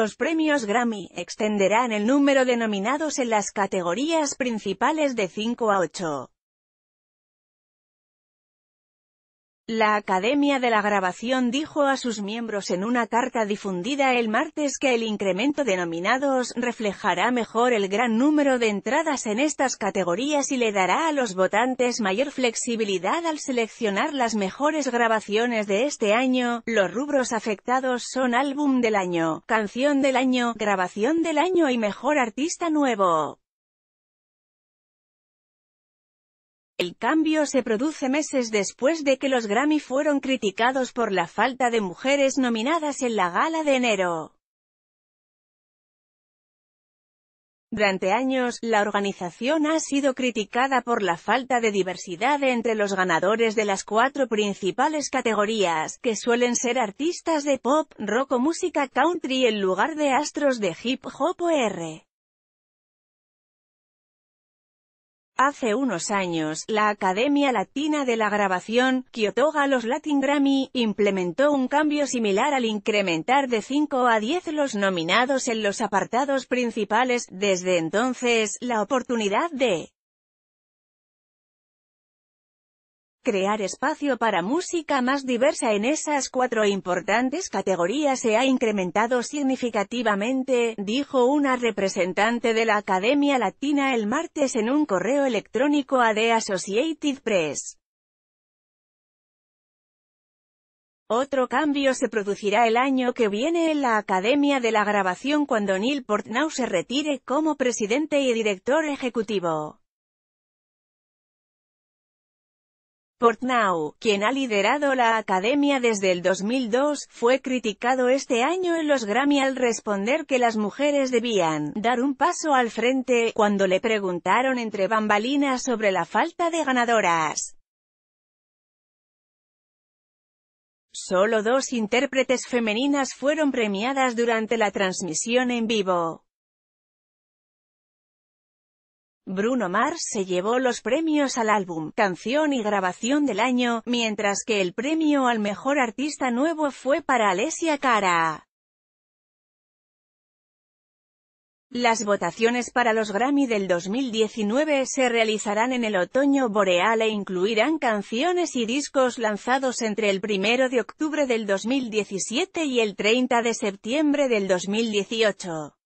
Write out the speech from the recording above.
Los premios Grammy extenderán el número de nominados en las categorías principales de 5 a 8. La Academia de la Grabación dijo a sus miembros en una carta difundida el martes que el incremento de nominados reflejará mejor el gran número de entradas en estas categorías y le dará a los votantes mayor flexibilidad al seleccionar las mejores grabaciones de este año. Los rubros afectados son álbum del año, canción del año, grabación del año y mejor artista nuevo. El cambio se produce meses después de que los Grammy fueron criticados por la falta de mujeres nominadas en la gala de enero. Durante años, la organización ha sido criticada por la falta de diversidad entre los ganadores de las cuatro principales categorías, que suelen ser artistas de pop, rock o música country en lugar de astros de hip hop o R. Hace unos años, la Academia Latina de la Grabación, (Kyoto los Latin Grammy, implementó un cambio similar al incrementar de 5 a 10 los nominados en los apartados principales. Desde entonces, la oportunidad de crear espacio para música más diversa en esas cuatro importantes categorías se ha incrementado significativamente, dijo una representante de la Academia Latina el martes en un correo electrónico a The Associated Press. Otro cambio se producirá el año que viene en la Academia de la Grabación cuando Neil Portnow se retire como presidente y director ejecutivo. Portnow, quien ha liderado la academia desde el 2002, fue criticado este año en los Grammy al responder que las mujeres debían dar un paso al frente, cuando le preguntaron entre bambalinas sobre la falta de ganadoras. Solo dos intérpretes femeninas fueron premiadas durante la transmisión en vivo. Bruno Mars se llevó los premios al álbum, canción y grabación del año, mientras que el premio al mejor artista nuevo fue para Alessia Cara. Las votaciones para los Grammy del 2019 se realizarán en el otoño boreal e incluirán canciones y discos lanzados entre el 1 de octubre del 2017 y el 30 de septiembre del 2018.